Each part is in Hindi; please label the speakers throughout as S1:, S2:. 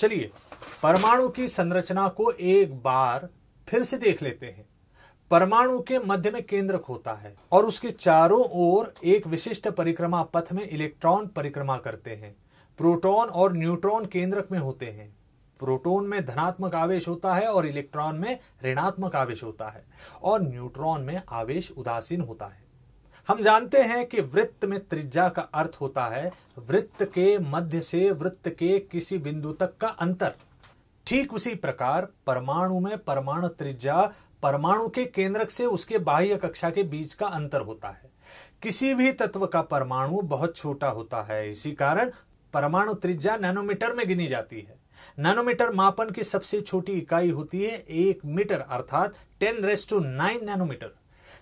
S1: चलिए परमाणु की संरचना को एक बार फिर से देख लेते हैं परमाणु के मध्य में केंद्रक होता है और उसके चारों ओर एक विशिष्ट परिक्रमा पथ में इलेक्ट्रॉन परिक्रमा करते हैं प्रोटॉन और न्यूट्रॉन केंद्रक में होते हैं प्रोटॉन में धनात्मक आवेश होता है और इलेक्ट्रॉन में ऋणात्मक आवेश होता है और न्यूट्रॉन में आवेश उदासीन होता है हम जानते हैं कि वृत्त में त्रिज्या का अर्थ होता है वृत्त के मध्य से वृत्त के किसी बिंदु तक का अंतर ठीक उसी प्रकार परमाणु में परमाणु त्रिज्या परमाणु के केंद्रक से उसके बाह्य कक्षा के बीच का अंतर होता है किसी भी तत्व का परमाणु बहुत छोटा होता है इसी कारण परमाणु त्रिज्या नैनोमीटर में गिनी जाती है नैनोमीटर मापन की सबसे छोटी इकाई होती है एक मीटर अर्थात ten raise to nine nanometre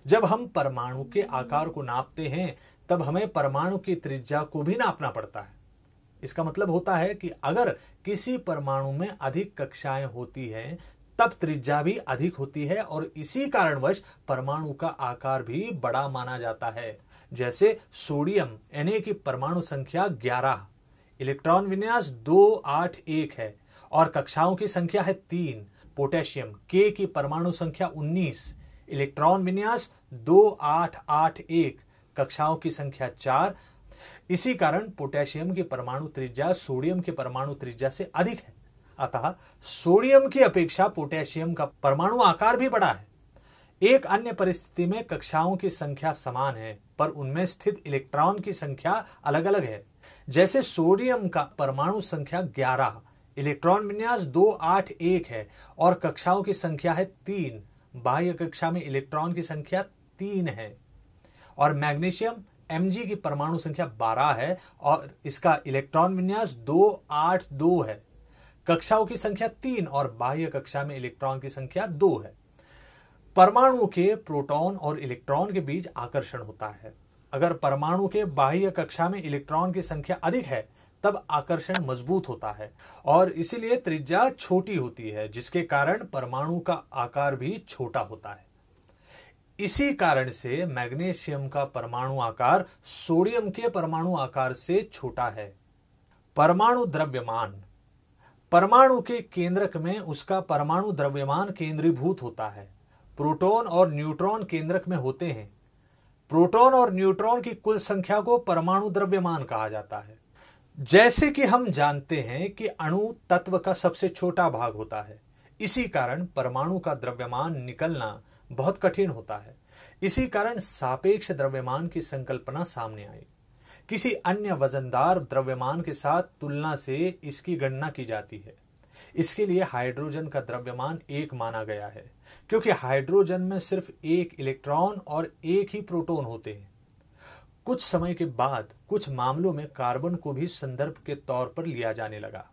S1: जब हम परमाणु के आकार को नापते हैं तब हमें परमाणु की त्रिज्या को भी नापना पड़ता है इसका मतलब होता है कि अगर किसी परमाणु में अधिक कक्षाएं होती हैं तब त्रिज्या भी अधिक होती है और इसी कारणवश परमाणु का आकार भी बड़ा माना जाता है जैसे सोडियम यानी कि परमाणु संख्या 11 इलेक्ट्रॉन विन्यास दो आठ एक है और कक्षाओं की संख्या है तीन पोटेशियम के की परमाणु संख्या उन्नीस इलेक्ट्रॉन विन्यास दो आठ आठ एक कक्षाओं की संख्या चार इसी कारण पोटेशियम की परमाणु त्रिज्या सोडियम की परमाणु त्रिज्या से अधिक है अतः सोडियम की अपेक्षा पोटेशियम का परमाणु आकार भी बड़ा है एक अन्य परिस्थिति में कक्षाओं की संख्या समान है पर उनमें स्थित इलेक्ट्रॉन की संख्या अलग अलग है जैसे सोडियम का परमाणु संख्या 11, इलेक्ट्रॉन विन्यास दो आठ एक है और कक्षाओं की संख्या है तीन बाह्य कक्षा में इलेक्ट्रॉन की संख्या तीन है और मैग्नीशियम एम की परमाणु संख्या 12 है और इसका इलेक्ट्रॉन विन्यास 282 है कक्षाओं की संख्या तीन और बाह्य कक्षा में इलेक्ट्रॉन की संख्या दो है परमाणु के प्रोटॉन और इलेक्ट्रॉन के बीच आकर्षण होता है अगर परमाणु के बाह्य कक्षा में इलेक्ट्रॉन की संख्या अधिक है तब आकर्षण मजबूत होता है और इसीलिए त्रिज्या छोटी होती है जिसके कारण परमाणु का आकार भी छोटा होता है इसी कारण से मैग्नीशियम का परमाणु आकार सोडियम के परमाणु आकार से छोटा है परमाणु द्रव्यमान परमाणु के केंद्रक में उसका परमाणु द्रव्यमान केंद्रीभूत होता है प्रोटॉन और न्यूट्रॉन केंद्रक में होते हैं प्रोटॉन और न्यूट्रॉन की कुल संख्या को परमाणु द्रव्यमान कहा जाता है जैसे कि हम जानते हैं कि अणु तत्व का सबसे छोटा भाग होता है इसी कारण परमाणु का द्रव्यमान निकलना बहुत कठिन होता है इसी कारण सापेक्ष द्रव्यमान की संकल्पना सामने आई किसी अन्य वजनदार द्रव्यमान के साथ तुलना से इसकी गणना की जाती है इसके लिए हाइड्रोजन का द्रव्यमान एक माना गया है क्योंकि हाइड्रोजन में सिर्फ एक इलेक्ट्रॉन और एक ही प्रोटॉन होते हैं कुछ समय के बाद कुछ मामलों में कार्बन को भी संदर्भ के तौर पर लिया जाने लगा